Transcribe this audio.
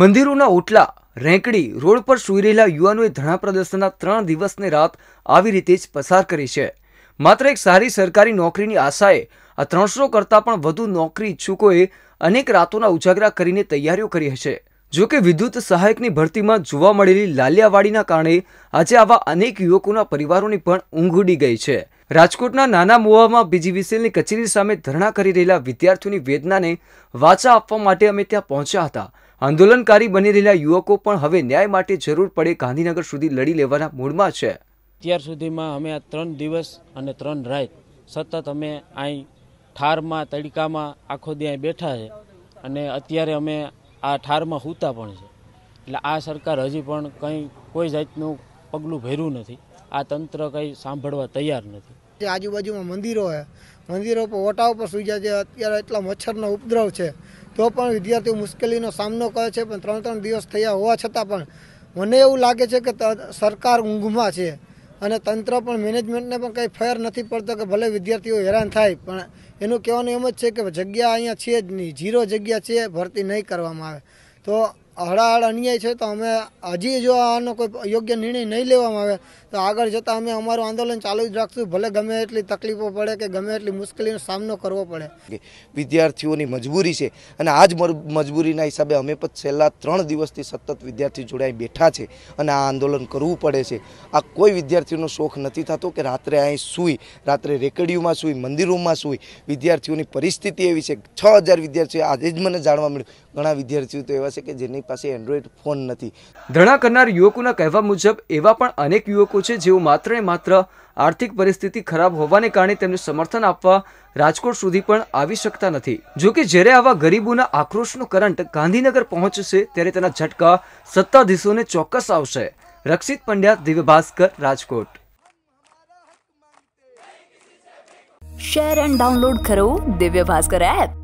મંદિરોના ઓટલા રેંકડી રોડ પર સૂઈ રહેલા યુવાનોએ ધરણા પ્રદર્શનના ત્રણ દિવસની રાત આવી રીતે જ પસાર કરી છે માત્ર એક સારી સરકારી નોકરીની આશાએ આ ત્રણસો કરતાં પણ વધુ નોકરી ઇચ્છુકોએ અનેક રાતોના ઉજાગરા કરીને તૈયારીઓ કરી હશે જો કે વિદ્યુત સહાયકની ભરતીમાં જોવા મળેલી લાલિયાવાડીના કારણે આજે આવા અનેક યુવકોના પરિવારોની પણ ઊંઘ ઉડી ગઈ છે રાજકોટના નાના મોવામાં બીજીવીસીએલની કચેરી સામે ધરણા કરી રહેલા વિદ્યાર્થીઓની વેદનાને વાચા આપવા માટે અમે ત્યાં પહોંચ્યા હતા આંદોલનકારી બની રહેલા યુવકો પણ હવે ન્યાય માટે જરૂર પડે ગાંધીનગર સુધી લડી લેવાના મૂડમાં છે અત્યાર સુધીમાં અમે આ ત્રણ દિવસ અને ત્રણ રાત સતત અમે અહીં ઠારમાં તડકામાં આખો દી બેઠા છે અને અત્યારે અમે આ ઠારમાં હૂતા પણ છે એટલે આ સરકાર હજી પણ કંઈ કોઈ જાતનું પગલું ભર્યું નથી આ તંત્ર કંઈ સાંભળવા તૈયાર નથી આજુબાજુમાં મંદિરો છે મંદિરો પર ઓટા ઉપર સુઈ જાય છે અત્યારે એટલા મચ્છરનો ઉપદ્રવ છે તો પણ વિદ્યાર્થીઓ મુશ્કેલીનો સામનો કરે છે પણ ત્રણ ત્રણ દિવસ થયા હોવા છતાં પણ મને એવું લાગે છે કે સરકાર ઊંઘમાં છે અને તંત્ર પણ મેનેજમેન્ટને પણ કંઈ ફેર નથી પડતો કે ભલે વિદ્યાર્થીઓ હેરાન થાય પણ એનું કહેવાનું એમ જ છે કે જગ્યા અહીંયા છે જ નહીં જીરો જગ્યા છે ભરતી નહીં કરવામાં આવે તો હળાહળ અન્યાય છે તો અમે હજી જો આનો કોઈ યોગ્ય નિર્ણય નહીં લેવામાં આવે તો આગળ જતાં અમે અમારું આંદોલન ચાલુ જ રાખશું ભલે ગમે એટલી તકલીફો પડે કે ગમે એટલી મુશ્કેલીનો સામનો કરવો પડે વિદ્યાર્થીઓની મજબૂરી છે અને આ જ મજબૂરીના હિસાબે અમે પણ છેલ્લા ત્રણ દિવસથી સતત વિદ્યાર્થી જોડાઈ બેઠા છે અને આ આંદોલન કરવું પડે છે આ કોઈ વિદ્યાર્થીઓનો શોખ નથી થતો કે રાત્રે અહીં સૂઈ રાત્રે રેકડીઓમાં સૂઈ મંદિરોમાં સૂઈ વિદ્યાર્થીઓની પરિસ્થિતિ એવી છે છ હજાર વિદ્યાર્થીઓ આજે જ મને જાણવા મળ્યું ઘણા વિદ્યાર્થીઓ તો એવા છે કે જેની એમની પાસે એન્ડ્રોઈડ ફોન નથી ધરણા કરનાર યુવકોના કહેવા મુજબ એવા પણ અનેક યુવકો છે જેઓ માત્ર ને માત્ર આર્થિક પરિસ્થિતિ ખરાબ હોવાને કારણે તેમને સમર્થન આપવા રાજકોટ સુધી પણ આવી શકતા નથી જોકે જ્યારે આવા ગરીબોના આક્રોશનો કરંટ ગાંધીનગર પહોંચશે ત્યારે તેના ઝટકા સત્તાધીશોને ચોક્કસ આવશે Rakshit Pandya Divya Bhaskar Rajkot share and download કરો દિવ્ય ભાસ્કર એપ